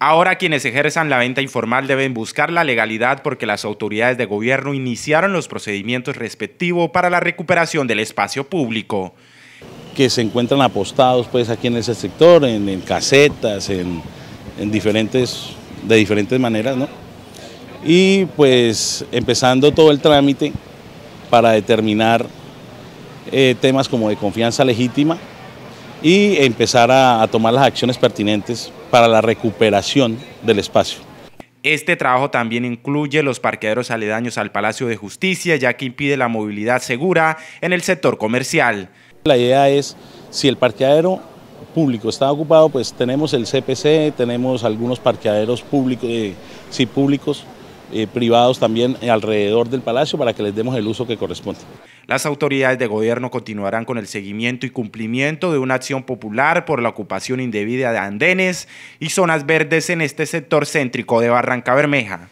Ahora quienes ejerzan la venta informal deben buscar la legalidad porque las autoridades de gobierno iniciaron los procedimientos respectivos para la recuperación del espacio público. Que se encuentran apostados pues aquí en ese sector, en, casetas, en, diferentes, de diferentes maneras, ¿no? Y pues empezando todo el trámite para determinar eh, temas como de confianza legítima, y empezar a, tomar las acciones pertinentes para la recuperación del espacio. Este trabajo también incluye los parqueaderos aledaños al Palacio de Justicia, ya que impide la movilidad segura en el sector comercial. La idea es, si el parqueadero público está ocupado, pues tenemos el CPC, tenemos algunos parqueaderos eh, públicos, eh, públicos eh, privados también alrededor del palacio para que les demos el uso que corresponde. Las autoridades de gobierno continuarán con el seguimiento y cumplimiento de una acción popular por la ocupación indebida de andenes y zonas verdes en este sector céntrico de Barranca Bermeja.